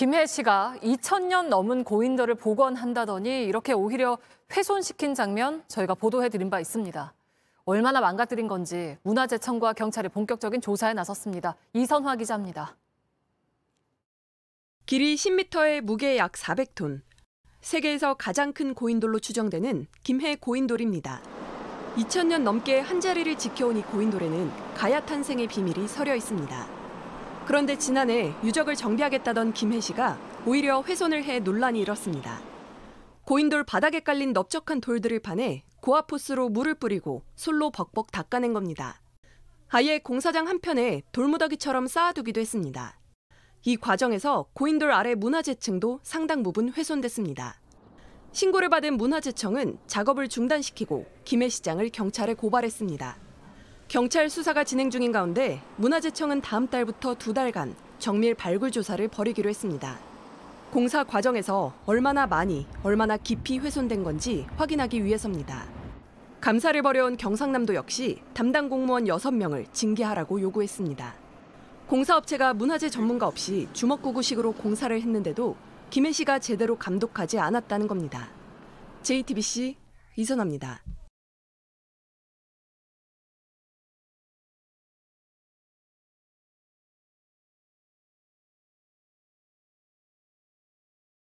김혜 씨가 2000년 넘은 고인돌을 복원한다더니 이렇게 오히려 훼손시킨 장면 저희가 보도해드린 바 있습니다. 얼마나 망가뜨린 건지 문화재청과 경찰이 본격적인 조사에 나섰습니다. 이선화 기자입니다. 길이 10m에 무게 약 400톤. 세계에서 가장 큰 고인돌로 추정되는 김해 고인돌입니다. 2000년 넘게 한자리를 지켜온 이 고인돌에는 가야탄생의 비밀이 서려 있습니다. 그런데 지난해 유적을 정비하겠다던 김해시가 오히려 훼손을 해 논란이 일었습니다. 고인돌 바닥에 깔린 넓적한 돌들을 파내 고아포스로 물을 뿌리고 솔로 벅벅 닦아낸 겁니다. 아예 공사장 한편에 돌무더기처럼 쌓아두기도 했습니다. 이 과정에서 고인돌 아래 문화재층도 상당 부분 훼손됐습니다. 신고를 받은 문화재청은 작업을 중단시키고 김해 시장을 경찰에 고발했습니다. 경찰 수사가 진행 중인 가운데 문화재청은 다음 달부터 두 달간 정밀 발굴 조사를 벌이기로 했습니다. 공사 과정에서 얼마나 많이, 얼마나 깊이 훼손된 건지 확인하기 위해서입니다. 감사를 벌여온 경상남도 역시 담당 공무원 6명을 징계하라고 요구했습니다. 공사업체가 문화재 전문가 없이 주먹구구식으로 공사를 했는데도 김해 씨가 제대로 감독하지 않았다는 겁니다. JTBC 이선아입니다.